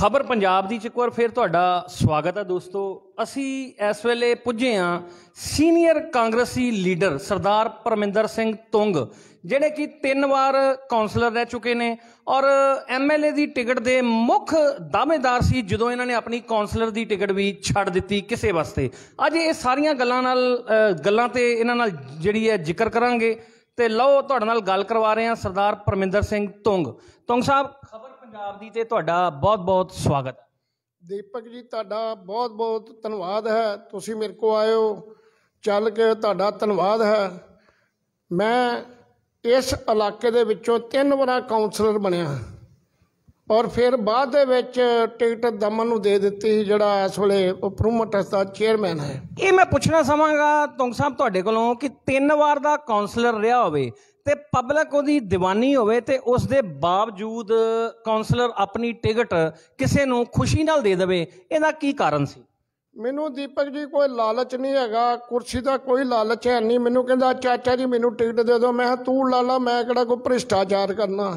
ਖਬਰ ਪੰਜਾਬ ਦੀ ਚ ਇੱਕ ਵਾਰ ਫੇਰ ਤੁਹਾਡਾ ਸਵਾਗਤ ਹੈ ਦੋਸਤੋ ਅਸੀਂ ਇਸ ਵੇਲੇ ਪੁੱਜੇ ਆ ਸੀਨੀਅਰ ਕਾਂਗਰਸੀ ਲੀਡਰ ਸਰਦਾਰ ਪਰਮਿੰਦਰ ਸਿੰਘ ਤੁੰਗ ਜਿਹੜੇ ਕਿ ਤਿੰਨ ਵਾਰ ਕਾਉਂਸਲਰ ਰਹਿ ਚੁੱਕੇ ਨੇ ਔਰ ਐਮਐਲਏ ਦੀ ਟਿਕਟ ਦੇ ਮੁੱਖ ਦਾਅਵੇਦਾਰ ਸੀ ਜਦੋਂ ਇਹਨਾਂ ਨੇ ਆਪਣੀ ਕਾਉਂਸਲਰ ਦੀ ਟਿਕਟ ਵੀ ਛੱਡ ਦਿੱਤੀ ਕਿਸੇ ਵਾਸਤੇ ਅੱਜ ਇਹ ਸਾਰੀਆਂ ਗੱਲਾਂ ਨਾਲ ਗੱਲਾਂ ਤੇ ਇਹਨਾਂ ਨਾਲ ਜਿਹੜੀ ਹੈ ਜ਼ਿਕਰ ਕਰਾਂਗੇ ਤੇ ਲਓ ਤੁਹਾਡੇ ਨਾਲ ਗੱਲ ਕਰਵਾ ਰਹੇ ਹਾਂ ਸਰਦਾਰ ਪਰਮਿੰਦਰ ਸਿੰਘ ਤੁੰਗ ਤੁੰਗ ਸਾਹਿਬ ਪੰਜਾਬ ਦੀ ਤੇ ਤੁਹਾਡਾ ਬਹੁਤ-ਬਹੁਤ ਸਵਾਗਤ ਦੀਪਕ ਜੀ ਤੁਹਾਡਾ ਬਹੁਤ-ਬਹੁਤ ਧੰਨਵਾਦ ਹੈ ਤੁਸੀਂ ਮੇਰੇ ਕੋ ਆਇਓ ਚੱਲ ਕੇ ਤੁਹਾਡਾ ਧੰਨਵਾਦ ਹੈ ਮੈਂ ਇਸ ਇਲਾਕੇ ਦੇ ਵਿੱਚੋਂ ਤਿੰਨ ਵਾਰਾ ਕਾਉਂਸਲਰ ਬਣਿਆ ਔਰ ਫਿਰ ਬਾਅਦ ਦੇ ਵਿੱਚ ਟਿਕਟ ਦਮਨ ਨੂੰ ਦੇ ਦਿੱਤੀ ਜਿਹੜਾ ਇਸ ਵੇਲੇ ਪ੍ਰੋਮੋਟਰਸ ਦਾ ਚੇਅਰਮੈਨ ਹੈ ਇਹ ਮੈਂ ਪੁੱਛਣਾ ਸਮਾਂਗਾ ਤੁੰਗ ਸਾਹਿਬ ਤੁਹਾਡੇ ਕੋਲੋਂ ਕਿ ਤਿੰਨ ਵਾਰ ਦਾ ਕਾਉਂਸਲਰ ਰਿਹਾ ਹੋਵੇ ਤੇ ਪਬਲਿਕ ਉਹਦੀ دیਵਾਨੀ ਹੋਵੇ ਤੇ ਉਸ ਦੇ ਬਾਵਜੂਦ ਕਾਉਂਸਲਰ ਆਪਣੀ ਟਿਕਟ ਕਿਸੇ ਨੂੰ ਖੁਸ਼ੀ ਨਾਲ ਦੇ ਦੇਵੇ ਇਹਦਾ ਕੀ ਕਾਰਨ ਸੀ ਮੈਨੂੰ ਦੀਪਕ ਜੀ ਕੋਈ ਲਾਲਚ ਨਹੀਂ ਹੈਗਾ ਕੁਰਸੀ ਦਾ ਕੋਈ ਲਾਲਚ ਹੈ ਨਹੀਂ ਮੈਨੂੰ ਕਹਿੰਦਾ ਚਾਚਾ ਜੀ ਮੈਨੂੰ ਟਿਕਟ ਦੇ ਦਿਓ ਮੈਂ ਤੂੰ ਲਾਲਾ ਮੈਂ ਕਿਹੜਾ ਕੋਈ ਭ੍ਰਿਸ਼ਟਾਚਾਰ ਕਰਨਾ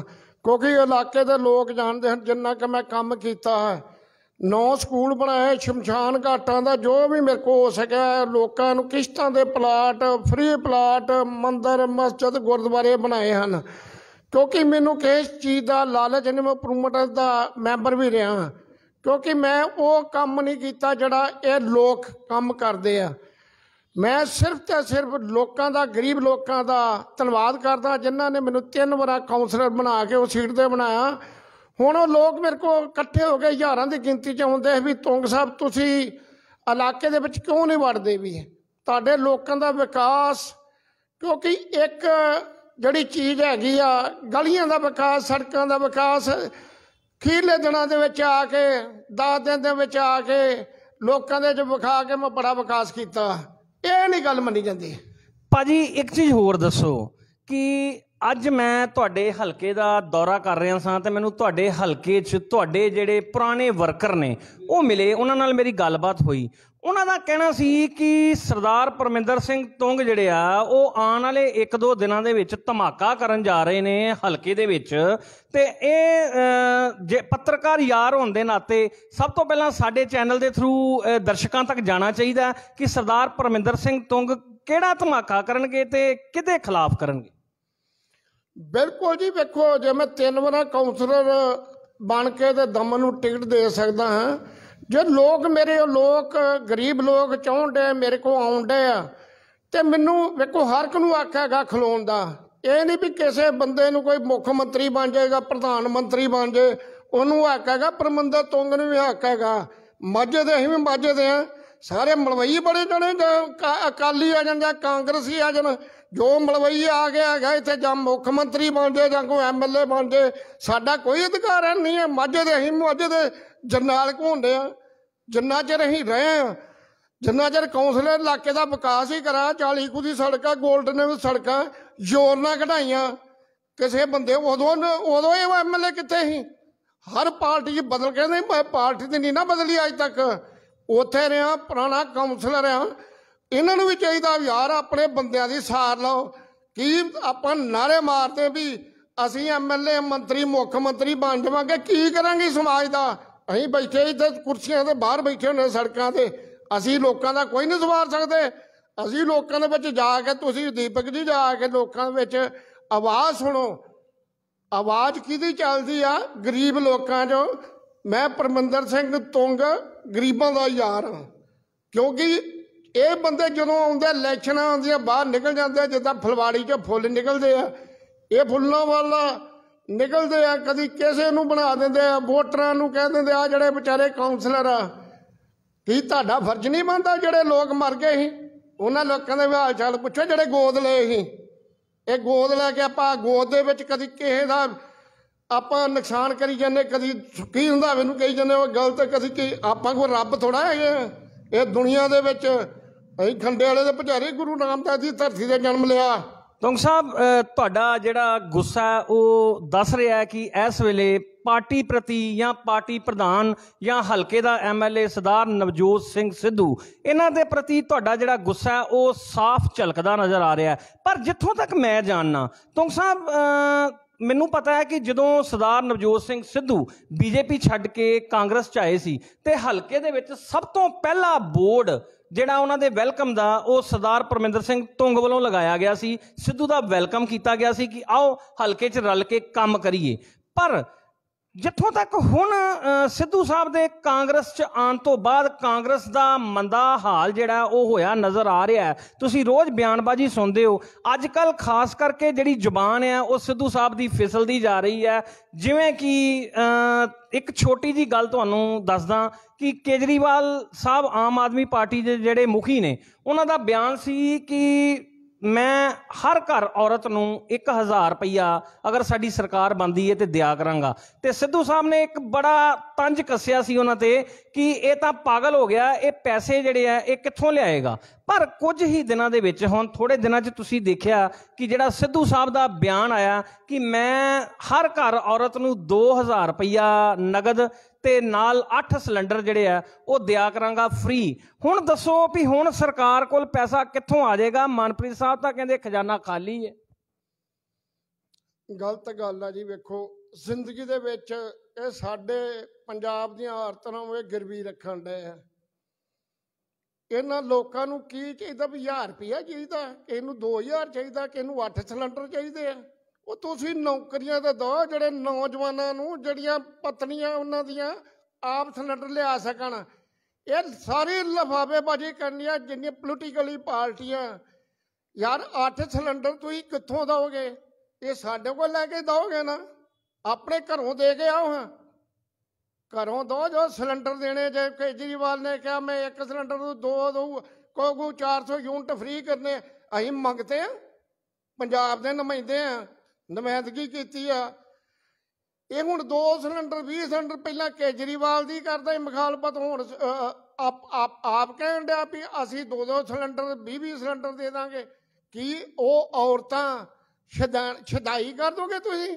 ਕਿਉਂਕਿ ਇਲਾਕੇ ਦੇ ਲੋਕ ਜਾਣਦੇ ਹਨ ਜਿੰਨਾ ਕਿ ਮੈਂ ਕੰਮ ਕੀਤਾ ਹੈ ਨੌ ਸਕੂਲ ਬਣਾਏ ਸ਼ਮਸ਼ਾਨ ਘਾਟਾਂ ਦਾ ਜੋ ਵੀ ਮੇਰੇ ਕੋ ਹੋ ਸਕਿਆ ਲੋਕਾਂ ਨੂੰ ਕਿਸ਼ਤਾਂ ਦੇ ਪਲਾਟ ਫ੍ਰੀ ਪਲਾਟ ਮੰਦਰ ਮਸਜਿਦ ਗੁਰਦੁਆਰੇ ਬਣਾਏ ਹਨ ਕਿਉਂਕਿ ਮੈਨੂੰ ਕਿਸ ਚੀਜ਼ ਦਾ ਲਾਲਚ ਨਹੀਂ ਮੈਂ ਪ੍ਰੋਮੋਟਰ ਦਾ ਮੈਂਬਰ ਵੀ ਰਿਹਾ ਹਾਂ ਕਿਉਂਕਿ ਮੈਂ ਉਹ ਕੰਮ ਨਹੀਂ ਕੀਤਾ ਜਿਹੜਾ ਇਹ ਲੋਕ ਕੰਮ ਕਰਦੇ ਆ ਮੈਂ ਸਿਰਫ ਤੇ ਸਿਰਫ ਲੋਕਾਂ ਦਾ ਗਰੀਬ ਲੋਕਾਂ ਦਾ ਧੰਨਵਾਦ ਕਰਦਾ ਜਿਨ੍ਹਾਂ ਨੇ ਮੈਨੂੰ ਤਿੰਨ ਵਾਰਾ ਕਾਉਂਸਲਰ ਬਣਾ ਕੇ ਉਹ ਸੀਟ ਤੇ ਬਣਾਇਆ ਹੁਣ ਉਹ ਲੋਕ ਮੇਰੇ ਕੋਲ ਇਕੱਠੇ ਹੋ ਗਏ ਹਜ਼ਾਰਾਂ ਦੀ ਗਿਣਤੀ 'ਚ ਆਉਂਦੇ ਵੀ ਤੁੰਗ ਸਾਹਿਬ ਤੁਸੀਂ ਇਲਾਕੇ ਦੇ ਵਿੱਚ ਕਿਉਂ ਨਹੀਂ ਵੜਦੇ ਵੀ ਤੁਹਾਡੇ ਲੋਕਾਂ ਦਾ ਵਿਕਾਸ ਕਿਉਂਕਿ ਇੱਕ ਜਿਹੜੀ ਚੀਜ਼ ਹੈਗੀ ਆ ਗਲੀਆਂ ਦਾ ਵਿਕਾਸ ਸੜਕਾਂ ਦਾ ਵਿਕਾਸ ਖੀਰਲੇ ਦਿਨਾਂ ਦੇ ਵਿੱਚ ਆ ਕੇ 10 ਦਿਨ ਦੇ ਵਿੱਚ ਆ ਕੇ ਲੋਕਾਂ ਦੇ ਜੋ ਵਿਖਾ ਕੇ ਮੈਂ ਬੜਾ ਵਿਕਾਸ ਕੀਤਾ ਇਹ ਨਹੀਂ ਗੱਲ ਮੰਨੀ ਜਾਂਦੀ ਭਾਜੀ ਇੱਕ ਚੀਜ਼ ਹੋਰ ਦੱਸੋ ਕਿ ਅੱਜ ਮੈਂ ਤੁਹਾਡੇ ਹਲਕੇ ਦਾ ਦੌਰਾ ਕਰ ਰਿਹਾ ਸਾਂ ਤੇ ਮੈਨੂੰ ਤੁਹਾਡੇ ਹਲਕੇ 'ਚ ਤੁਹਾਡੇ ਜਿਹੜੇ ਪੁਰਾਣੇ ਵਰਕਰ ਨੇ ਉਹ ਮਿਲੇ ਉਹਨਾਂ ਨਾਲ ਮੇਰੀ ਗੱਲਬਾਤ ਹੋਈ ਉਹਨਾਂ ਦਾ ਕਹਿਣਾ ਸੀ ਕਿ ਸਰਦਾਰ ਪਰਮਿੰਦਰ ਸਿੰਘ ਤੁੰਗ ਜਿਹੜੇ ਆ ਉਹ ਆਉਣ ਵਾਲੇ 1-2 ਦਿਨਾਂ ਦੇ ਵਿੱਚ ਧਮਾਕਾ ਕਰਨ ਜਾ ਰਹੇ ਨੇ ਹਲਕੇ ਦੇ ਵਿੱਚ ਤੇ ਇਹ ਜੇ ਪੱਤਰਕਾਰ ਯਾਰ ਹੋਣ ਦੇ ਨਾਤੇ ਸਭ ਤੋਂ ਪਹਿਲਾਂ ਸਾਡੇ ਚੈਨਲ ਦੇ ਥਰੂ ਦਰਸ਼ਕਾਂ ਤੱਕ ਜਾਣਾ ਚਾਹੀਦਾ ਕਿ ਸਰਦਾਰ ਪਰਮਿੰਦਰ ਸਿੰਘ ਤੁੰਗ ਕਿਹੜਾ ਧਮਾਕਾ ਕਰਨਗੇ ਤੇ ਕਿਹਦੇ ਖਿਲਾਫ ਕਰਨਗੇ ਬਿਲਕੁਲ ਜੀ ਵੇਖੋ ਜੇ ਮੈਂ ਤਿੰਨ ਵਾਰਾ ਕਾਉਂਸਲਰ ਬਣ ਕੇ ਤੇ ਦਮਨ ਨੂੰ ਟਿਕਟ ਦੇ ਸਕਦਾ ਹਾਂ ਜੇ ਲੋਕ ਮੇਰੇ ਲੋਕ ਗਰੀਬ ਲੋਕ ਚਾਹੁੰਦੇ ਮੇਰੇ ਕੋ ਆਉਂਦੇ ਆ ਤੇ ਮੈਨੂੰ ਵੇਖੋ ਹਰ ਇੱਕ ਨੂੰ ਆਖਿਆਗਾ ਖਲੋਣ ਦਾ ਇਹ ਨਹੀਂ ਵੀ ਕਿਸੇ ਬੰਦੇ ਨੂੰ ਕੋਈ ਮੁੱਖ ਮੰਤਰੀ ਬਣ ਜਾਏਗਾ ਪ੍ਰਧਾਨ ਮੰਤਰੀ ਬਣ ਜਾਏ ਉਹਨੂੰ ਹੱਕ ਹੈਗਾ ਪਰਮੰਦਰ ਤੁੰਗ ਨੂੰ ਵੀ ਹੱਕ ਹੈਗਾ ਦੇ ਅਸੀਂ ਵੀ ਮਾਝੇ ਦੇ ਆ ਸਾਰੇ ਮਲਵਈ ਬੜੇ ਜਣੇ ਅਕਾਲੀ ਆ ਜਾਂਦਾ ਕਾਂਗਰਸੀ ਆ ਜਾਂਦੇ ਜੋ ਮਲਵਈ ਆ ਗਿਆ ਹੈਗਾ ਇੱਥੇ ਜਾਂ ਮੁੱਖ ਮੰਤਰੀ ਬਣ ਜਾਏ ਜਾਂ ਕੋਈ ਐਮਐਲਏ ਬਣ ਜਾਏ ਸਾਡਾ ਕੋਈ ਅਧਿਕਾਰ ਨਹੀਂ ਹੈ ਮਾਝੇ ਦੇ ਅਸੀਂ ਮਾਝੇ ਦੇ ਜਰਨਾਲ ਘੁੰਡੇ ਆ ਜਿੰਨਾ ਚਿਰ ਅਸੀਂ ਰਹੇ ਆ ਜਿੰਨਾ ਚਿਰ ਕੌਂਸਲਰ ਇਲਾਕੇ ਦਾ ਵਿਕਾਸ ਹੀ ਕਰਾ 40 ਕੁ ਦੀ ਸੜਕਾਂ 골ਡਨ ਸੜਕਾਂ ਜ਼ੋਰ ਨਾਲ ਘਟਾਈਆਂ ਕਿਸੇ ਬੰਦੇ ਉਦੋਂ ਉਦੋਂ ਇਹ ਐਮਐਲਏ ਕਿੱਥੇ ਸੀ ਹਰ ਪਾਰਟੀ ਜੀ ਬਦਲ ਕੇ ਨਹੀਂ ਪਾਰਟੀ ਤੇ ਨਹੀਂ ਨਾ ਬਦਲੀ ਅੱਜ ਤੱਕ ਉੱਥੇ ਰਿਹਾ ਪੁਰਾਣਾ ਕਾਉਂਸਲਰ ਆ ਇਹਨਾਂ ਨੂੰ ਵੀ ਚਾਹੀਦਾ ਯਾਰ ਆਪਣੇ ਬੰਦਿਆਂ ਦੀ ਸਾਰ ਲਓ ਕੀ ਆਪਾਂ ਨਾਰੇ ਮਾਰਦੇ ਵੀ ਅਸੀਂ ਐਮਐਲਏ ਮੰਤਰੀ ਮੁੱਖ ਮੰਤਰੀ ਬਣ ਜਾਵਾਂਗੇ ਕੀ ਕਰਾਂਗੇ ਸਮਾਜ ਦਾ ਅਸੀਂ ਬੈਠੇ ਇੱਥੇ ਕੁਰਸੀਆਂ ਤੇ ਬਾਹਰ ਬੈਠੇ ਹੁੰਦੇ ਸੜਕਾਂ ਤੇ ਅਸੀਂ ਲੋਕਾਂ ਦਾ ਕੋਈ ਨਹੀਂ ਸਵਾਰ ਸਕਦੇ ਅਸੀਂ ਲੋਕਾਂ ਦੇ ਵਿੱਚ ਜਾ ਕੇ ਤੁਸੀਂ ਦੀਪਕ ਜੀ ਜਾ ਕੇ ਲੋਕਾਂ ਦੇ ਵਿੱਚ ਆਵਾਜ਼ ਸੁਣੋ ਆਵਾਜ਼ ਕਿਹਦੀ ਚੱਲਦੀ ਆ ਗਰੀਬ ਲੋਕਾਂ 'ਚੋਂ ਮੈਂ ਪਰਮੰਦਰ ਸਿੰਘ ਤੁੰਗ ਗਰੀਬਾਂ ਦਾ ਯਾਰ ਹਾਂ ਕਿਉਂਕਿ ਇਹ ਬੰਦੇ ਜਦੋਂ ਆਉਂਦੇ ਇਲੈਕਸ਼ਨਾਂ ਆਉਂਦੀਆਂ ਬਾਹਰ ਨਿਕਲ ਜਾਂਦੇ ਜਿੱਦਾਂ ਫਲਵਾੜੀ 'ਚੋਂ ਫੁੱਲ ਨਿਕਲਦੇ ਆ ਇਹ ਫੁੱਲਾਂ ਵਾਲਾ ਨਿਕਲਦੇ ਆ ਕਦੀ ਕਿਸੇ ਨੂੰ ਬਣਾ ਦਿੰਦੇ ਆ ਵੋਟਰਾਂ ਨੂੰ ਕਹਿ ਦਿੰਦੇ ਆ ਜਿਹੜੇ ਵਿਚਾਰੇ ਕਾਉਂਸਲਰ ਆ ਕੀ ਤੁਹਾਡਾ ਫਰਜ਼ ਨਹੀਂ ਬਣਦਾ ਜਿਹੜੇ ਲੋਕ ਮਰ ਗਏ ਸੀ ਉਹਨਾਂ ਲੋਕਾਂ ਦੇ ਹਾਲ ਚਾਲ ਪੁੱਛੋ ਜਿਹੜੇ ਗੋਦ ਲਏ ਸੀ ਇਹ ਗੋਦ ਲੈ ਕੇ ਆਪਾਂ ਗੋਦ ਦੇ ਵਿੱਚ ਕਦੀ ਕਿਸੇ ਦਾ ਆਪਾਂ ਨੁਕਸਾਨ ਕਰੀ ਜਾਂਦੇ ਕਦੀ ਕੀ ਹੁੰਦਾ ਮੈਨੂੰ ਕਹੀ ਜਾਂਦੇ ਉਹ ਗਲਤ ਕਦੀ ਕਿ ਆਪਾਂ ਕੋਈ ਰੱਬ ਥੋੜਾ ਹੈ ਇਹ ਦੁਨੀਆ ਦੇ ਵਿੱਚ ਅਸੀਂ ਖੰਡੇ ਵਾਲੇ ਦੇ ਭਜਾਰੇ ਗੁਰੂ ਨਾਨਕ ਦੀ ਧਰਤੀ ਦੇ ਜਨਮ ਲਿਆ ਤੁੰਗ ਸਾਹਿਬ ਤੁਹਾਡਾ ਜਿਹੜਾ ਗੁੱਸਾ ਉਹ ਦੱਸ ਰਿਹਾ ਹੈ ਕਿ ਇਸ ਵੇਲੇ ਪਾਰਟੀ ਪ੍ਰਤੀ ਜਾਂ ਪਾਰਟੀ ਪ੍ਰਧਾਨ ਜਾਂ ਹਲਕੇ ਦਾ ਐਮਐਲਏ ਸਰਦਾਰ ਨਵਜੋਤ ਸਿੰਘ ਸਿੱਧੂ ਇਹਨਾਂ ਦੇ ਪ੍ਰਤੀ ਤੁਹਾਡਾ ਜਿਹੜਾ ਗੁੱਸਾ ਉਹ ਸਾਫ਼ ਝਲਕਦਾ ਨਜ਼ਰ ਆ ਰਿਹਾ ਪਰ ਜਿੱਥੋਂ ਤੱਕ ਮੈਂ ਜਾਣਨਾ ਤੁੰਗ ਸਾਹਿਬ ਮੈਨੂੰ ਪਤਾ ਹੈ ਕਿ ਜਦੋਂ ਸਰਦਾਰ ਨਵਜੋਤ ਸਿੰਘ ਸਿੱਧੂ ਬੀਜੇਪੀ ਛੱਡ ਕੇ ਕਾਂਗਰਸ ਚ ਆਏ ਸੀ ਤੇ ਹਲਕੇ ਦੇ ਵਿੱਚ ਸਭ ਤੋਂ ਪਹਿਲਾ ਬੋਰਡ ਜਿਹੜਾ ਉਹਨਾਂ ਦੇ ਵੈਲਕਮ ਦਾ ਉਹ ਸਰਦਾਰ ਪਰਮਿੰਦਰ ਸਿੰਘ ਤੁੰਗ ਵੱਲੋਂ ਲਗਾਇਆ ਗਿਆ ਸੀ ਸਿੱਧੂ ਦਾ ਵੈਲਕਮ ਕੀਤਾ ਗਿਆ ਸੀ ਕਿ ਆਓ ਹਲਕੇ 'ਚ ਰਲ ਕੇ ਕੰਮ ਕਰੀਏ ਪਰ ਜਿੱਥੋਂ ਤੱਕ ਹੁਣ ਸਿੱਧੂ ਸਾਹਿਬ ਦੇ ਕਾਂਗਰਸ 'ਚ ਆਉਣ ਤੋਂ ਬਾਅਦ ਕਾਂਗਰਸ ਦਾ ਮੰਦਾ ਹਾਲ ਜਿਹੜਾ ਉਹ ਹੋਇਆ ਨਜ਼ਰ ਆ ਰਿਹਾ ਹੈ ਤੁਸੀਂ ਰੋਜ਼ ਬਿਆਨਬਾਜ਼ੀ ਸੁਣਦੇ ਹੋ ਅੱਜ ਕੱਲ ਖਾਸ ਕਰਕੇ ਜਿਹੜੀ ਜ਼ੁਬਾਨ ਹੈ ਉਹ ਸਿੱਧੂ ਸਾਹਿਬ ਦੀ ਫਿਸਲਦੀ ਜਾ ਰਹੀ ਹੈ ਜਿਵੇਂ ਕਿ ਇੱਕ ਛੋਟੀ ਜੀ ਗੱਲ ਤੁਹਾਨੂੰ ਦੱਸਦਾ ਕਿ ਕੇਜਰੀਵਾਲ ਸਾਹਿਬ ਆਮ ਆਦਮੀ ਪਾਰਟੀ ਦੇ ਜਿਹੜੇ ਮੁਖੀ ਨੇ ਉਹਨਾਂ ਦਾ ਬਿਆਨ ਸੀ ਕਿ ਮੈਂ ਹਰ ਘਰ ਔਰਤ ਨੂੰ 1000 ਰੁਪਇਆ ਅਗਰ ਸਾਡੀ ਸਰਕਾਰ ਬੰਦੀ ਹੈ ਤੇ ਦਿਆ ਕਰਾਂਗਾ ਤੇ ਸਿੱਧੂ ਸਾਹਿਬ ਨੇ ਇੱਕ ਬੜਾ ਤੰਜ ਕੱਸਿਆ ਸੀ ਉਹਨਾਂ ਤੇ ਕਿ ਇਹ ਤਾਂ ਪਾਗਲ ਹੋ ਗਿਆ ਇਹ ਪੈਸੇ ਜਿਹੜੇ ਆ ਇਹ ਕਿੱਥੋਂ ਲਿਆਏਗਾ ਪਰ ਕੁਝ ਹੀ ਦਿਨਾਂ ਦੇ ਵਿੱਚ ਹੁਣ ਥੋੜੇ ਦਿਨਾਂ 'ਚ ਤੁਸੀਂ ਦੇਖਿਆ ਕਿ ਜਿਹੜਾ ਸਿੱਧੂ ਸਾਹਿਬ ਦਾ ਬਿਆਨ ਆਇਆ ਕਿ ਮੈਂ ਹਰ ਘਰ ਔਰਤ ਨੂੰ 2000 ਰੁਪਇਆ ਨਗਦ ਤੇ ਨਾਲ 8 ਸਿਲੰਡਰ ਜਿਹੜੇ ਆ ਉਹ ਦਿਆ ਕਰਾਂਗਾ ਫ੍ਰੀ ਹੁਣ ਦੱਸੋ ਵੀ ਹੁਣ ਸਰਕਾਰ ਕੋਲ ਪੈਸਾ ਕਿੱਥੋਂ ਆ ਜਾਏਗਾ ਮਨਪ੍ਰੀਤ ਸਾਹਿਬ ਤਾਂ ਕਹਿੰਦੇ ਖਜ਼ਾਨਾ ਖਾਲੀ ਹੈ ਗਲਤ ਗੱਲ ਆ ਜੀ ਵੇਖੋ ਜ਼ਿੰਦਗੀ ਦੇ ਵਿੱਚ ਇਹ ਸਾਡੇ ਪੰਜਾਬ ਦੀਆਂ ਔਰਤਾਂ ਨੂੰ ਇਹ ਗਰਵੀ ਰੱਖਣ ਦੇ ਆ ਇਹਨਾਂ ਲੋਕਾਂ ਨੂੰ ਕੀ ਚਾਹੀਦਾ ਵੀ 1000 ਰੁਪਇਆ ਚਾਹੀਦਾ ਕਿਸ ਨੂੰ 2000 ਚਾਹੀਦਾ ਕਿਸ ਨੂੰ 8 ਸਿਲੰਡਰ ਚਾਹੀਦੇ ਆ ਉਹ ਤੁਸੀਂ ਨੌਕਰੀਆਂ ਦਾ ਦੋ ਜਿਹੜੇ ਨੌਜਵਾਨਾਂ ਨੂੰ ਜਿਹੜੀਆਂ ਪਤਨੀਆਂ ਉਹਨਾਂ ਦੀਆਂ ਆਪ ਸਿਲੰਡਰ ਲਿਆ ਸਕਣ ਇਹ ਸਾਰੀ ਲਫਾਫੇਬਾਜ਼ੀ ਕਰਨੀ ਆ ਜਿੰਨੀਆਂ ਪੋਲੀਟੀਕਲੀ ਪਾਰਟੀਆਂ ਯਾਰ 8 ਸਿਲੰਡਰ ਤੁਸੀਂ ਕਿੱਥੋਂ ਦੋਗੇ ਇਹ ਸਾਡੇ ਕੋਲ ਲੈ ਕੇ ਦੋਗੇ ਨਾ ਆਪਣੇ ਘਰੋਂ ਦੇ ਕੇ ਆਓ ਹਾਂ ਘਰੋਂ ਦੋ ਜੋ ਸਿਲੰਡਰ ਦੇਣੇ ਜੇ ਕੇਜਰੀਵਾਲ ਨੇ ਕਿਹਾ ਮੈਂ ਇੱਕ ਸਿਲੰਡਰ ਨੂੰ ਦੋ ਦਊ ਕੋਗੂ 400 ਯੂਨਿਟ ਫ੍ਰੀ ਕਰਨੇ ਅਸੀਂ ਮੰਗਦੇ ਆ ਪੰਜਾਬ ਦੇ ਨਮਾਇंदे ਆ ਨਮਾਇੰਦਗੀ ਕੀਤੀ ਆ ਇਹ ਹੁਣ 2 ਸਿਲੰਡਰ 20 ਸਿਲੰਡਰ ਪਹਿਲਾਂ ਕੇਜਰੀਵਾਲ ਦੀ ਕਰਦਾ ਹੀ ਮੁਖਾਲਫਤ ਹੁਣ ਆਪ ਆਪ ਆਪ ਕਹਿਣ ਦਿਆ ਵੀ ਅਸੀਂ ਦੋ ਦੋ ਸਿਲੰਡਰ 20-20 ਸਿਲੰਡਰ ਦੇ ਦਾਂਗੇ ਕੀ ਉਹ ਔਰਤਾਂ ਛਦਾਈ ਕਰ ਦੋਗੇ ਤੁਸੀਂ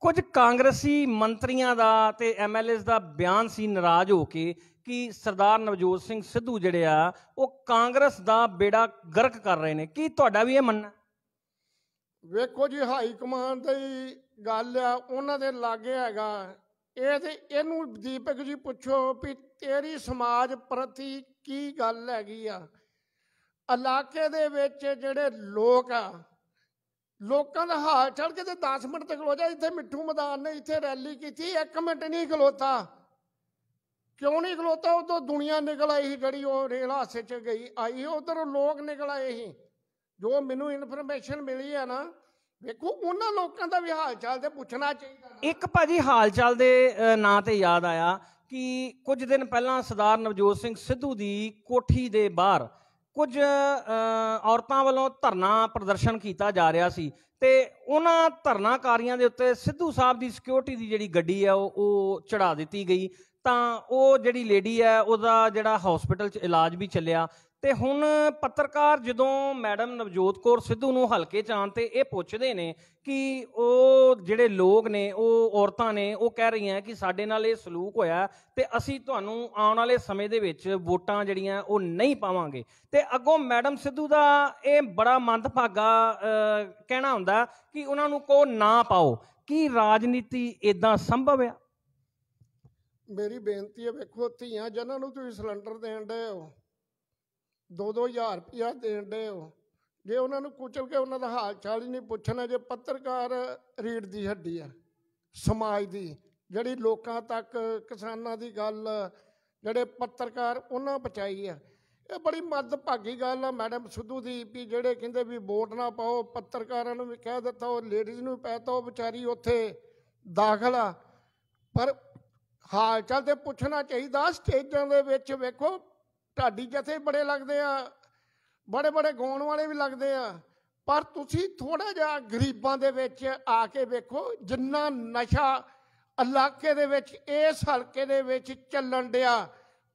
ਕੁਝ ਕਾਂਗਰਸੀ ਮੰਤਰੀਆਂ ਦਾ ਤੇ ਐਮਐਲਏਸ ਦਾ ਬਿਆਨ ਸੀ ਨਾਰਾਜ਼ ਹੋ ਕੇ ਕਿ ਸਰਦਾਰ ਨਵਜੋਤ ਸਿੰਘ ਸਿੱਧੂ ਜਿਹੜੇ ਆ ਉਹ ਕਾਂਗਰਸ ਦਾ ਬੇੜਾ ਗਰਕ ਕਰ ਰਹੇ ਨੇ ਕੀ ਤੁਹਾਡਾ ਵੀ ਇਹ ਮੰਨਣਾ ਵੇਖੋ ਜੀ ਹਾਈ ਕਮਾਂਡ ਦੀ ਗੱਲ ਆ ਉਹਨਾਂ ਦੇ ਲਾਗੇ ਹੈਗਾ ਇਹ ਤੇ ਇਹਨੂੰ ਦੀਪਕ ਜੀ ਪੁੱਛੋ ਵੀ ਤੇਰੀ ਸਮਾਜ ਪ੍ਰਤੀ ਕੀ ਗੱਲ ਹੈਗੀ ਆ ਇਲਾਕੇ ਦੇ ਵਿੱਚ ਜਿਹੜੇ ਲੋਕ ਆ ਲੋਕਾਂ ਦਾ ਹਾਲ ਚੜ ਕੇ ਤੇ 10 ਮਿੰਟ ਤੱਕ ਲੋ ਜਾ ਇੱਥੇ ਮਿੱਠੂ ਮੈਦਾਨ ਨੇ ਇੱਥੇ ਰੈਲੀ ਕੀਤੀ 1 ਮਿੰਟ ਨਹੀਂ ਖਲੋਤਾ ਕਿਉਂ ਨਹੀਂ ਖਲੋਤਾ ਉਦੋਂ ਦੁਨੀਆ ਨਿਕਲ ਆਈ ਸੀ ਜਿਹੜੀ ਉਹ ਰੇਲ ਹਾਸੇ 'ਚ ਗਈ ਆਈ ਉਧਰ ਲੋਕ ਨਿਕਲ ਆਏ ਸੀ ਜੋ ਮੈਨੂੰ ਇਨਫੋਰਮੇਸ਼ਨ ਮਿਲੀ ਆ ਨਾ ਵੇਖੋ ਉਹਨਾਂ ਲੋਕਾਂ ਦਾ ਵੀ ਹਾਲ ਚਾਲ ਤੇ ਪੁੱਛਣਾ ਚਾਹੀਦਾ ਇੱਕ ਭਾਜੀ ਹਾਲ ਚਾਲ ਦੇ ਨਾਂ ਤੇ ਯਾਦ ਆਇਆ ਕਿ ਕੁਝ ਦਿਨ ਪਹਿਲਾਂ ਸਰਦਾਰ ਨਵਜੋਤ ਸਿੰਘ ਸਿੱਧੂ ਦੀ ਕੋਠੀ ਦੇ ਬਾਹਰ ਕੁਝ ਔਰਤਾਂ ਵੱਲੋਂ ਧਰਨਾ ਪ੍ਰਦਰਸ਼ਨ ਕੀਤਾ ਜਾ ਰਿਹਾ ਸੀ ਤੇ ਉਹਨਾਂ ਧਰਨਾਕਾਰੀਆਂ ਦੇ ਉੱਤੇ ਸਿੱਧੂ ਸਾਹਿਬ ਦੀ ਸਿਕਿਉਰਿਟੀ ਦੀ ਜਿਹੜੀ ਗੱਡੀ ਆ ਉਹ- ਉਹ ਚੜਾ ਦਿੱਤੀ ਗਈ ਤਾਂ ਉਹ ਜਿਹੜੀ ਲੇਡੀ ਹੈ ਉਹਦਾ ਜਿਹੜਾ ਹਸਪੀਟਲ 'ਚ ਇਲਾਜ ਵੀ ਚੱਲਿਆ ਤੇ ਹੁਣ ਪੱਤਰਕਾਰ ਜਦੋਂ ਮੈਡਮ ਨਵਜੋਤ ਕੌਰ ਸਿੱਧੂ ਨੂੰ ਹਲਕੇ ਚਾਂ ਤੇ ਇਹ ਪੁੱਛਦੇ ਨੇ ਕਿ ਉਹ ਜਿਹੜੇ ਲੋਕ ਨੇ ਉਹ ਔਰਤਾਂ ਨੇ ਉਹ ਕਹਿ ਰਹੀਆਂ ਕਿ ਸਾਡੇ ਨਾਲ ਇਹ ਸਲੂਕ ਹੋਇਆ ਤੇ ਅਸੀਂ ਤੁਹਾਨੂੰ ਆਉਣ ਵਾਲੇ ਸਮੇਂ ਦੇ ਵਿੱਚ ਵੋਟਾਂ ਜਿਹੜੀਆਂ ਉਹ ਨਹੀਂ ਪਾਵਾਂਗੇ ਤੇ ਅੱਗੋਂ ਮੈਡਮ ਸਿੱਧੂ ਦਾ ਇਹ ਬੜਾ ਮੰਦਭਾਗਾ ਕਹਿਣਾ ਹੁੰਦਾ ਕਿ ਉਹਨਾਂ ਨੂੰ ਕੋ ਨਾ ਪਾਓ ਕੀ ਰਾਜਨੀਤੀ ਇਦਾਂ ਸੰਭਵ ਹੈ ਮੇਰੀ ਬੇਨਤੀ ਹੈ ਵੇਖੋ ਧੀਆਂ ਜਨਾਂ ਨੂੰ ਤੁਸੀਂ ਸਿਲੰਡਰ ਦੇਣ ਦੇ ਹੋ 2-2000 ਰੁਪਇਆ ਦੇਣ ਦੇ ਹੋ ਜੇ ਉਹਨਾਂ ਨੂੰ ਕੁਚਲ ਕੇ ਉਹਨਾਂ ਦਾ ਹਾਲ ਚਾਲ ਹੀ ਨਹੀਂ ਪੁੱਛਣਾ ਜੇ ਪੱਤਰਕਾਰ ਰੀੜ ਦੀ ਹੱਡੀ ਆ ਸਮਾਜ ਦੀ ਜਿਹੜੀ ਲੋਕਾਂ ਤੱਕ ਕਿਸਾਨਾਂ ਦੀ ਗੱਲ ਜਿਹੜੇ ਪੱਤਰਕਾਰ ਉਹਨਾਂ ਪਹੁੰਚਾਈ ਆ ਇਹ ਬੜੀ ਭਾਗੀ ਗੱਲ ਆ ਮੈਡਮ ਸਿੱਧੂ ਦੀ ਵੀ ਜਿਹੜੇ ਕਹਿੰਦੇ ਵੀ ਵੋਟ ਨਾ ਪਾਓ ਪੱਤਰਕਾਰਾਂ ਨੂੰ ਵੀ ਕਹਿ ਦਿੱਤਾ ਉਹ ਲੇਡੀਜ਼ ਨੂੰ ਪੈਤਾ ਉਹ ਵਿਚਾਰੀ ਉੱਥੇ ਦਾਖਲ ਆ ਪਰ ਹਾਲ ਚਾਲ ਤੇ ਪੁੱਛਣਾ ਚਾਹੀਦਾ ਸਟੇਜਾਂ ਦੇ ਵਿੱਚ ਵੇਖੋ ਢਾਡੀ ਜਥੇ ਬੜੇ ਲੱਗਦੇ ਆ ਬੜੇ ਬੜੇ ਗਾਉਣ ਵਾਲੇ ਵੀ ਲੱਗਦੇ ਆ ਪਰ ਤੁਸੀਂ ਥੋੜਾ ਜਿਹਾ ਗਰੀਬਾਂ ਦੇ ਵਿੱਚ ਆ ਕੇ ਵੇਖੋ ਜਿੰਨਾ ਨਸ਼ਾ ਇਲਾਕੇ ਦੇ ਵਿੱਚ ਇਸ ਹਲਕੇ ਦੇ ਵਿੱਚ ਚੱਲਣ ਡਿਆ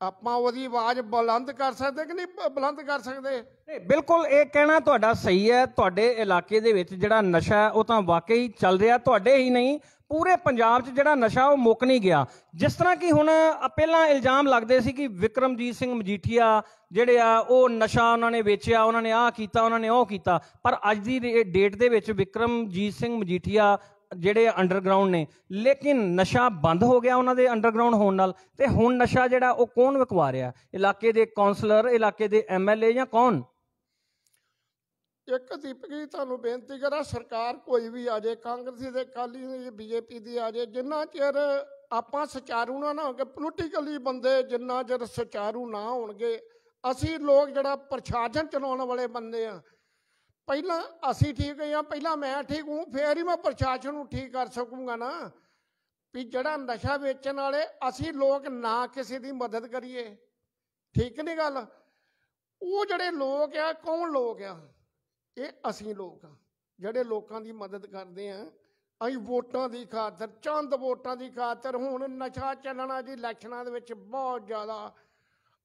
ਆਪਾਂ ਉਹਦੀ ਆਵਾਜ਼ ਬੁਲੰਦ ਕਰ ਸਕਦੇ ਕਿ ਨਹੀਂ ਬੁਲੰਦ ਕਰ ਸਕਦੇ ਨਹੀਂ ਬਿਲਕੁਲ ਇਹ ਕਹਿਣਾ ਤੁਹਾਡਾ ਸਹੀ ਹੈ ਤੁਹਾਡੇ ਇਲਾਕੇ ਦੇ ਵਿੱਚ ਜਿਹੜਾ ਨਸ਼ਾ ਉਹ ਤਾਂ ਵਾਕਈ ਚੱਲ ਰਿਹਾ ਤੁਹਾਡੇ ਹੀ ਨਹੀਂ ਪੂਰੇ ਪੰਜਾਬ 'ਚ ਜਿਹੜਾ ਨਸ਼ਾ ਉਹ ਮੁੱਕ ਨਹੀਂ ਗਿਆ ਜਿਸ ਤਰ੍ਹਾਂ ਕਿ ਹੁਣ ਪਹਿਲਾਂ ਇਲਜ਼ਾਮ ਲੱਗਦੇ ਸੀ ਕਿ ਵਿਕਰਮਜੀਤ ਸਿੰਘ ਮਜੀਠੀਆ ਜਿਹੜੇ ਆ ਉਹ ਨਸ਼ਾ ਉਹਨਾਂ ਨੇ ਵੇਚਿਆ ਉਹਨਾਂ ਨੇ ਆਹ ਕੀਤਾ ਉਹਨਾਂ ਨੇ ਉਹ ਕੀਤਾ ਪਰ ਅੱਜ ਦੀ ਡੇਟ ਦੇ ਵਿੱਚ ਵਿਕਰਮਜੀਤ ਸਿੰਘ ਮਜੀਠੀਆ ਜਿਹੜੇ ਅੰਡਰਗਰਾਉਂਡ ਨੇ ਲੇਕਿਨ ਨਸ਼ਾ ਬੰਦ ਹੋ ਗਿਆ ਉਹਨਾਂ ਦੇ ਅੰਡਰਗਰਾਉਂਡ ਹੋਣ ਨਾਲ ਤੇ ਹੁਣ ਨਸ਼ਾ ਜਿਹੜਾ ਉਹ ਕੌਣ ਵਿਕਵਾ ਰਿਹਾ ਇਲਾਕੇ ਦੇ ਕਾਉਂਸਲਰ ਇਲਾਕੇ ਦੇ ਐਮਐਲਏ ਜਾਂ ਕੌਣ ਇੱਕ ਦੀਪਕੀ ਤੁਹਾਨੂੰ ਬੇਨਤੀ ਕਰਾਂ ਸਰਕਾਰ ਕੋਈ ਵੀ ਆ ਜੇ ਕਾਂਗਰਸੀ ਦੇ ਕਾਲੀ ਦੀ ਬੀਜੇਪੀ ਦੀ ਆ ਜੇ ਜਿੰਨਾ ਚਿਰ ਆਪਾਂ ਸਚਾਰੂ ਨਾ ਹੋਗੇ ਪੋਲੀਟੀਕਲੀ ਬੰਦੇ ਜਿੰਨਾ ਚਿਰ ਸਚਾਰੂ ਨਾ ਹੋਣਗੇ ਅਸੀਂ ਲੋਕ ਜਿਹੜਾ ਪ੍ਰਸ਼ਾਸਨ ਚਲਾਉਣ ਵਾਲੇ ਬੰਦੇ ਆ ਪਹਿਲਾਂ ਅਸੀਂ ਠੀਕ ਹਾਂ ਪਹਿਲਾਂ ਮੈਂ ਠੀਕ ਹੂੰ ਫੇਰ ਹੀ ਮੈਂ ਪ੍ਰਸ਼ਾਸਨ ਨੂੰ ਠੀਕ ਕਰ ਸਕੂੰਗਾ ਨਾ ਵੀ ਜਿਹੜਾ ਨਸ਼ਾ ਵੇਚਣ ਵਾਲੇ ਅਸੀਂ ਲੋਕ ਨਾ ਕਿਸੇ ਦੀ ਮਦਦ ਕਰੀਏ ਠੀਕ ਨਹੀਂ ਗੱਲ ਉਹ ਜਿਹੜੇ ਲੋਕ ਆ ਕੌਣ ਲੋਕ ਆ ਇਹ ਅਸੀਂ ਲੋਕ ਆ ਜਿਹੜੇ ਲੋਕਾਂ ਦੀ ਮਦਦ ਕਰਦੇ ਆ ਅਸੀਂ ਵੋਟਾਂ ਦੀ ਖਾਤਰ ਚੰਦ ਵੋਟਾਂ ਦੀ ਖਾਤਰ ਹੁਣ ਨਸ਼ਾ ਚੱਲਣਾ ਜੀ ਇਲੈਕਸ਼ਨਾਂ ਦੇ ਵਿੱਚ ਬਹੁਤ ਜ਼ਿਆਦਾ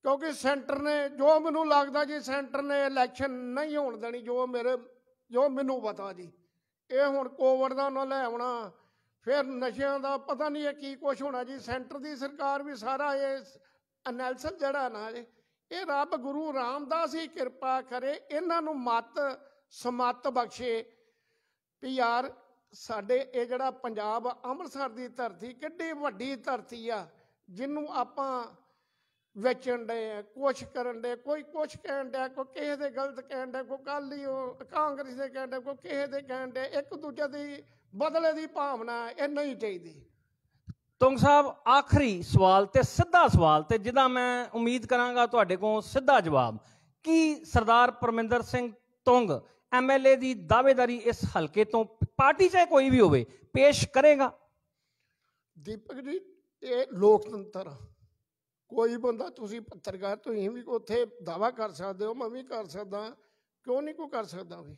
ਕਿਉਂਕਿ ਸੈਂਟਰ ਨੇ ਜੋ ਮੈਨੂੰ ਲੱਗਦਾ ਜੀ ਸੈਂਟਰ ਨੇ ਇਲੈਕਸ਼ਨ ਨਹੀਂ ਹੋਣ ਦੇਣੀ ਜੋ ਮੇਰੇ ਜੋ ਮੈਨੂੰ ਪਤਾ ਜੀ ਇਹ ਹੁਣ ਕੋਵਿਡ ਦਾ ਨਾ ਲੈ ਆਉਣਾ ਫਿਰ ਨਸ਼ਿਆਂ ਦਾ ਪਤਾ ਨਹੀਂ ਇਹ ਕੀ ਕੁਝ ਹੋਣਾ ਜੀ ਸੈਂਟਰ ਦੀ ਸਰਕਾਰ ਵੀ ਸਾਰਾ ਇਹ ਅਨਾਲਿਸਿਸ ਜਿਹੜਾ ਨਾ ਇਹ ਰੱਬ ਗੁਰੂ ਰਾਮਦਾਸ ਹੀ ਕਿਰਪਾ ਕਰੇ ਇਹਨਾਂ ਨੂੰ ਮਤ ਸਮਤ ਬਖਸ਼ੇ ਵੀ ਯਾਰ ਸਾਡੇ ਇਹ ਜਿਹੜਾ ਪੰਜਾਬ ਅੰਮ੍ਰਿਤਸਰ ਦੀ ਧਰਤੀ ਕਿੱਡੀ ਵੱਡੀ ਧਰਤੀ ਆ ਜਿੰਨੂੰ ਆਪਾਂ ਵੇਚਣ ਦੇ ਆ ਕੁਛ ਕਰਨ ਦੇ ਕੋਈ ਕੁਛ ਕਹਿਣ ਦੇ ਕੋਈ ਕਿਸੇ ਦੇ ਗਲਤ ਕਹਿਣ ਦੇ ਕੋਈ ਕਾਲੀ ਕਾਂਗਰਸ ਦੇ ਕਹਿਣ ਦੇ ਕੋਈ ਕਿਸੇ ਦੇ ਕਹਿਣ ਦੇ ਇੱਕ ਦੂਜੇ ਦੀ ਬਦਲੇ ਦੀ ਭਾਵਨਾ ਇਹ ਨਹੀਂ ਚਾਹੀਦੀ ਤੁੰਗ ਸਾਹਿਬ ਆਖਰੀ ਸਵਾਲ ਤੇ ਸਿੱਧਾ ਸਵਾਲ ਤੇ ਜਿਹਦਾ ਮੈਂ ਉਮੀਦ ਕਰਾਂਗਾ ਤੁਹਾਡੇ ਕੋਲ ਸਿੱਧਾ ਜਵਾਬ ਕੀ ਸਰਦਾਰ ਪਰਮਿੰਦਰ ਸਿੰਘ ਤੁੰਗ ਐਮਐਲਏ ਦੀ ਦਾਅਵੇਦਾਰੀ ਇਸ ਹਲਕੇ ਤੋਂ ਪਾਰਟੀ ਚਾਹੇ ਕੋਈ ਵੀ ਹੋਵੇ ਪੇਸ਼ ਕਰੇਗਾ ਦੀਪਕ ਜੀ ਇਹ ਲੋਕਤੰਤਰ ਆ ਕੋਈ ਬੰਦਾ ਤੁਸੀਂ ਪੱਤਰਕਾਰ ਤੁਸੀਂ ਵੀ ਉੱਥੇ ਦਾਵਾ ਕਰ ਸਕਦੇ ਹੋ ਮੈਂ ਵੀ ਕਰ ਸਕਦਾ ਕਿਉਂ ਨਹੀਂ ਕੋਈ ਕਰ ਸਕਦਾ ਵੀ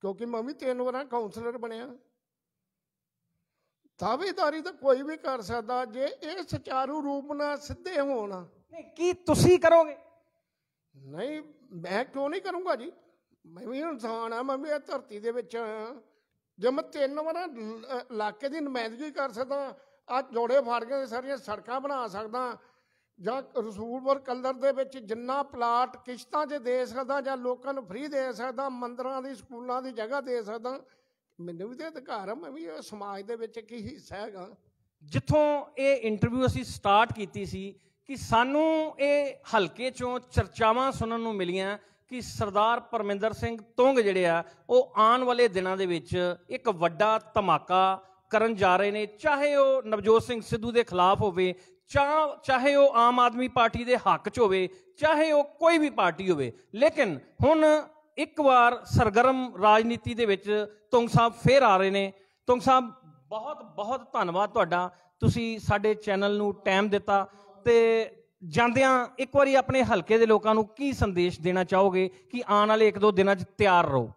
ਕਿਉਂਕਿ ਮੈਂ ਵੀ ਤਿੰਨ ਵਾਰਾਂ ਕਾਉਂਸਲਰ ਬਣਿਆ ਦਾਵੇਦਾਰੀ ਤਾਂ ਕੋਈ ਵੀ ਕਰ ਸਕਦਾ ਜੇ ਇਹ ਸਚਾਰੂ ਰੂਪ ਨਾਲ ਸਿੱਧੇ ਹੋਣ ਨਹੀਂ ਕੀ ਤੁਸੀਂ ਕਰੋਗੇ ਨਹੀਂ ਮੈਂ ਕਿਉਂ ਨਹੀਂ ਕਰੂੰਗਾ ਜੀ ਮੈਂ ਵੀ ਇਨਸਾਨ ਆ ਮੈਂ ਵੀ ਇਹ ਧਰਤੀ ਦੇ ਵਿੱਚ ਜੇ ਮੈਂ ਤਿੰਨ ਵਾਰਾਂ ਇਲਾਕੇ ਦੀ ਨੁਮਾਇੰਦਗੀ ਕਰ ਸਕਦਾ ਆ ਜੋੜੇ ਫਾੜ ਕੇ ਸਾਰੀਆਂ ਸੜਕਾਂ ਬਣਾ ਸਕਦਾ ਜਾਂ ਰਸੂਲਵਰ ਕਲਰ ਦੇ ਵਿੱਚ ਜਿੰਨਾ ਪਲਾਟ ਕਿਸ਼ਤਾਂ 'ਚ ਦੇ ਸਕਦਾ ਜਾਂ ਲੋਕਾਂ ਨੂੰ ਫ੍ਰੀ ਦੇ ਸਕਦਾ ਮੰਦਰਾਂ ਦੀ ਸਕੂਲਾਂ ਦੀ ਜਗ੍ਹਾ ਦੇ ਸਕਦਾ ਮੈਨੂੰ ਵੀ ਤੇ ਅਧਿਕਾਰ ਹੈ ਮੈਂ ਵੀ ਸਮਾਜ ਦੇ ਵਿੱਚ ਕੀ ਹਿੱਸਾ ਹੈਗਾ ਜਿੱਥੋਂ ਇਹ ਇੰਟਰਵਿਊ ਅਸੀਂ ਸਟਾਰਟ ਕੀਤੀ ਸੀ ਕਿ ਸਾਨੂੰ ਇਹ ਹਲਕੇ ਚੋਂ ਚਰਚਾਵਾਂ ਸੁਣਨ ਨੂੰ ਮਿਲੀਆਂ ਕਿ ਸਰਦਾਰ ਪਰਮਿੰਦਰ ਸਿੰਘ ਤੁੰਗ ਜਿਹੜੇ ਆ ਉਹ ਆਉਣ ਵਾਲੇ ਦਿਨਾਂ ਦੇ ਵਿੱਚ ਇੱਕ ਵੱਡਾ ਧਮਾਕਾ ਕਰਨ ਜਾ ਰਹੇ ਨੇ ਚਾਹੇ ਉਹ ਨਵਜੋਤ ਸਿੰਘ ਸਿੱਧੂ ਦੇ ਖਿਲਾਫ ਹੋਵੇ ਚਾਹੇ ਉਹ ਆਮ ਆਦਮੀ ਪਾਰਟੀ ਦੇ ਹੱਕ 'ਚ ਹੋਵੇ ਚਾਹੇ ਉਹ ਕੋਈ ਵੀ ਪਾਰਟੀ ਹੋਵੇ ਲੇਕਿਨ ਹੁਣ ਇੱਕ ਵਾਰ ਸਰਗਰਮ ਰਾਜਨੀਤੀ ਦੇ ਵਿੱਚ ਤੁੰਗ ਸਾਹਿਬ ਫੇਰ ਆ ਰਹੇ ਨੇ ਤੁੰਗ ਸਾਹਿਬ ਬਹੁਤ ਬਹੁਤ ਧੰਨਵਾਦ ਤੁਹਾਡਾ ਤੁਸੀਂ ਸਾਡੇ ਚੈਨਲ ਨੂੰ ਟਾਈਮ ਦਿੱਤਾ ਤੇ ਜਾਂਦਿਆਂ ਇੱਕ ਵਾਰੀ ਆਪਣੇ ਹਲਕੇ ਦੇ ਲੋਕਾਂ ਨੂੰ ਕੀ ਸੰਦੇਸ਼ ਦੇਣਾ ਚਾਹੋਗੇ ਕਿ ਆਉਣ ਵਾਲੇ ਇੱਕ ਦੋ ਦਿਨਾਂ 'ਚ ਤਿਆਰ ਰਹੋ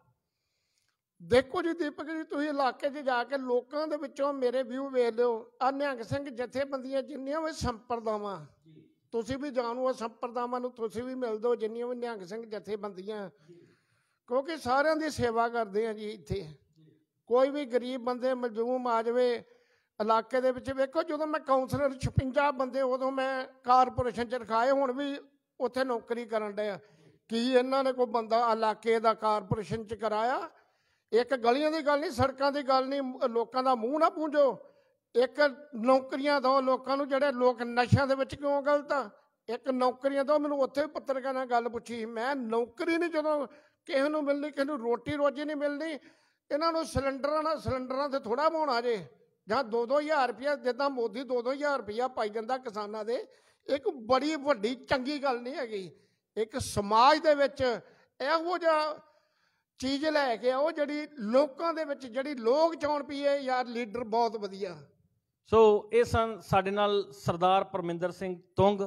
ਦੇਖੋ ਜੀ ਦੀਪਕ ਜੀ ਤੁਸੀਂ ਇਲਾਕੇ 'ਚ ਜਾ ਕੇ ਲੋਕਾਂ ਦੇ ਵਿੱਚੋਂ ਮੇਰੇ ਵਿਊ ਵੇਖ ਲਿਓ ਆ ਨਿਹੰਗ ਸਿੰਘ ਜਥੇਬੰਦੀਆਂ ਜਿੰਨੀਆਂ ਵੀ ਸੰਪਰਦਾਵਾਂ ਤੁਸੀਂ ਵੀ ਜਾਣੋ ਆ ਸੰਪਰਦਾਵਾਂ ਨੂੰ ਤੁਸੀਂ ਵੀ ਮਿਲਦੇ ਹੋ ਜਿੰਨੀਆਂ ਵੀ ਨਿਹੰਗ ਸਿੰਘ ਜਥੇਬੰਦੀਆਂ ਕਿਉਂਕਿ ਸਾਰਿਆਂ ਦੀ ਸੇਵਾ ਕਰਦੇ ਆ ਜੀ ਇੱਥੇ ਕੋਈ ਵੀ ਗਰੀਬ ਬੰਦੇ ਮਜ਼ਲੂਮ ਆ ਜਾਵੇ ਇਲਾਕੇ ਦੇ ਵਿੱਚ ਵੇਖੋ ਜਦੋਂ ਮੈਂ ਕਾਉਂਸਲਰ 56 ਬੰਦੇ ਉਦੋਂ ਮੈਂ ਕਾਰਪੋਰੇਸ਼ਨ ਚ ਰਖਾਏ ਹੁਣ ਵੀ ਉੱਥੇ ਨੌਕਰੀ ਕਰਨ ਡਿਆ ਕੀ ਇਹਨਾਂ ਨੇ ਕੋਈ ਬੰਦਾ ਇਲਾਕੇ ਦਾ ਕਾਰਪੋਰੇਸ਼ਨ ਚ ਕਰਾਇਆ ਇੱਕ ਗਲੀਆਂ ਦੀ ਗੱਲ ਨਹੀਂ ਸੜਕਾਂ ਦੀ ਗੱਲ ਨਹੀਂ ਲੋਕਾਂ ਦਾ ਮੂੰਹ ਨਾ ਪੂੰਝੋ ਇੱਕ ਨੌਕਰੀਆਂ ਦੋ ਲੋਕਾਂ ਨੂੰ ਜਿਹੜੇ ਲੋਕ ਨਸ਼ਿਆਂ ਦੇ ਵਿੱਚ ਕਿਉਂ ਗਲਤ ਆ ਇੱਕ ਨੌਕਰੀਆਂ ਦੋ ਮੈਨੂੰ ਉੱਥੇ ਪੱਤਰਕਾਰ ਨਾਲ ਗੱਲ ਪੁੱਛੀ ਮੈਂ ਨੌਕਰੀ ਨਹੀਂ ਜਦੋਂ ਕਿਸੇ ਨੂੰ ਮਿਲਦੀ ਕਿਸੇ ਨੂੰ ਰੋਟੀ ਰੋਜੀ ਨਹੀਂ ਮਿਲਦੀ ਇਹਨਾਂ ਨੂੰ ਸਿਲੰਡਰਾਂ ਨਾਲ ਸਿਲੰਡਰਾਂ ਤੇ ਥੋੜਾ ਆ ਜੇ ਜਾਂ 2-2000 ਰੁਪਏ ਜਿੱਦਾਂ ਮੋਦੀ 2-2000 ਰੁਪਇਆ ਪਾਈ ਜਾਂਦਾ ਕਿਸਾਨਾਂ ਦੇ ਇੱਕ ਬੜੀ ਵੱਡੀ ਚੰਗੀ ਗੱਲ ਨਹੀਂ ਹੈਗੀ ਇੱਕ ਸਮਾਜ ਦੇ ਵਿੱਚ ਇਹੋ ਜਿਹਾ ਚੀਜ਼ ਲੈ ਕੇ ਆਓ ਜਿਹੜੀ ਲੋਕਾਂ ਦੇ ਵਿੱਚ ਜਿਹੜੀ ਲੋਕ ਚਾਹਣ ਪੀਏ ਯਾਰ ਲੀਡਰ ਬਹੁਤ ਵਧੀਆ ਸੋ ਇਹ ਸਨ ਸਾਡੇ ਨਾਲ ਸਰਦਾਰ ਪਰਮਿੰਦਰ ਸਿੰਘ ਤੁੰਗ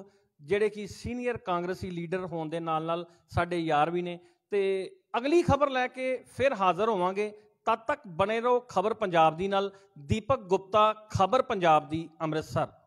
ਜਿਹੜੇ ਕਿ ਸੀਨੀਅਰ ਕਾਂਗਰਸੀ ਲੀਡਰ ਹੋਣ ਦੇ ਨਾਲ ਨਾਲ ਸਾਡੇ ਯਾਰ ਵੀ ਨੇ ਤੇ ਅਗਲੀ ਖਬਰ ਲੈ ਕੇ ਫਿਰ ਹਾਜ਼ਰ ਹੋਵਾਂਗੇ ਤਦ ਤੱਕ ਬਣੇ ਰਹੋ ਖਬਰ ਪੰਜਾਬ ਦੀ ਨਾਲ ਦੀਪਕ ਗੁਪਤਾ ਖਬਰ ਪੰਜਾਬ ਦੀ ਅੰਮ੍ਰਿਤਸਰ